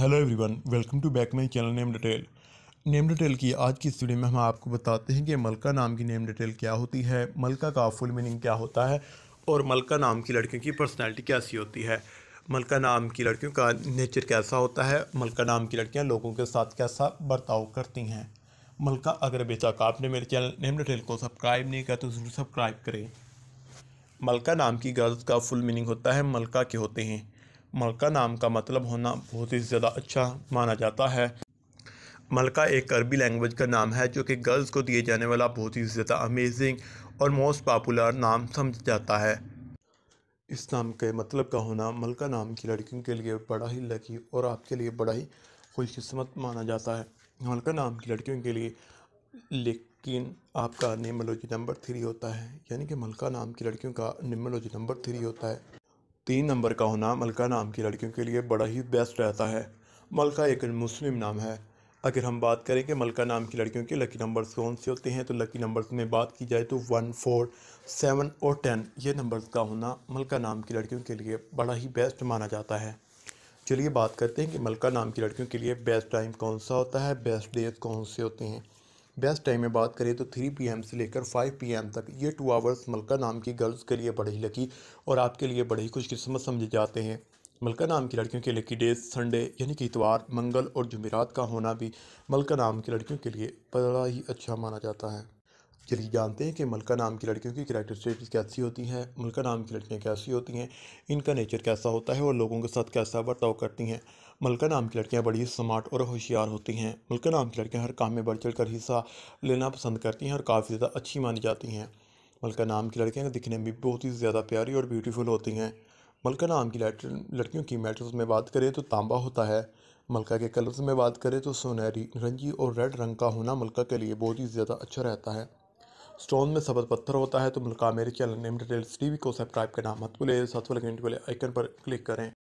hello everyone welcome to back my channel name detail name detail की आज की studio में हम आपको बताते हैं कि मलका नाम की नेम डिटेल क्या होती है मलका का फुल मीनिंग क्या होता है और मलका नाम की लड़कियों की पर्सनैलिटी कैसी होती है मलका नाम की लड़कियों का नेचर कैसा होता है मलका नाम की लड़कियाँ लोगों के साथ कैसा बर्ताव करती हैं मलका अगर बेचक आपने मेरे चैनल नेम डिटेल को सब्सक्राइब नहीं किया तो ज़रूर सब्सक्राइब करें मलका नाम की गर्ल्स का फुल मीनिंग होता है मलका के होते हैं मलका नाम का मतलब होना बहुत ही ज़्यादा अच्छा माना जाता है मलका एक अरबी लैंग्वेज का नाम है जो कि गर्ल्स को दिए जाने वाला बहुत ही ज़्यादा अमेजिंग और मोस्ट पॉपुलर नाम समझ जाता है इस नाम के मतलब का होना मलका नाम की लड़कियों के लिए बड़ा ही लकी और आपके लिए बड़ा ही खुशकस्मत माना जाता है मलका नाम की लड़कियों के लिए लेकिन आपका नेमोलॉजी नंबर थ्री होता है यानी कि मलका नाम की लड़कियों का नेमोलॉजी नंबर थ्री होता है तीन नंबर का होना मलका नाम की लड़कियों के लिए बड़ा ही बेस्ट रहता है मलका एक मुस्लिम नाम है अगर हम बात करें कि मलका नाम की लड़कियों के लकी नंबर्स कौन से होते हैं तो लकी नंबर्स में बात की जाए तो वन फोर सेवन और टेन ये नंबर्स का होना मलका नाम की लड़कियों के लिए बड़ा ही बेस्ट माना जाता है चलिए बात करते हैं कि मलका नाम की लड़कियों के लिए बेस्ट टाइम कौन सा होता है बेस्ट डेज कौन से होते हैं बेस्ट टाइम में बात करें तो 3 पीएम से लेकर 5 पीएम तक ये टू आवर्स मलका नाम की गर्ल्स के लिए बड़े ही लकी और आपके लिए बड़े ही खुशकिस्मत समझे जाते हैं मलका नाम की लड़कियों के लकी डेज संडे यानी कि इतवार मंगल और जमेरात का होना भी मलका नाम की लड़कियों के लिए बड़ा ही अच्छा माना जाता है चलिए जानते हैं कि मलका नाम की लड़कियों की करैक्टरिस्टिक्स कैसी होती हैं मलका नाम की लड़कियाँ कैसी होती हैं इनका नेचर कैसा होता है और लोगों के साथ कैसा बर्ताव करती हैं मलका नाम की लड़कियाँ बड़ी स्मार्ट और होशियार होती हैं मलका नाम की लड़कियाँ हर काम में बढ़ चढ़ कर हिस्सा लेना पसंद करती हैं और काफ़ी ज़्यादा अच्छी मानी जाती हैं मलका नाम की लड़कियाँ दिखने में बहुत ही ज़्यादा प्यारी और ब्यूटीफुल होती हैं मलका नाम की लड़कियों की मेटल्स में बात करें तो तांबा होता है मलका के कलर्स में बात करें तो सुनहरी रंजी और रेड रंग का होना मलका के लिए बहुत ही ज़्यादा अच्छा रहता है स्टोन में सबद पत्थर होता है तो मलका मेरे चैनल नेम डिटेल्स वी को सब्सक्राइब करना मत भूलें साथ वाले घंटे वाले आइकन पर क्लिक करें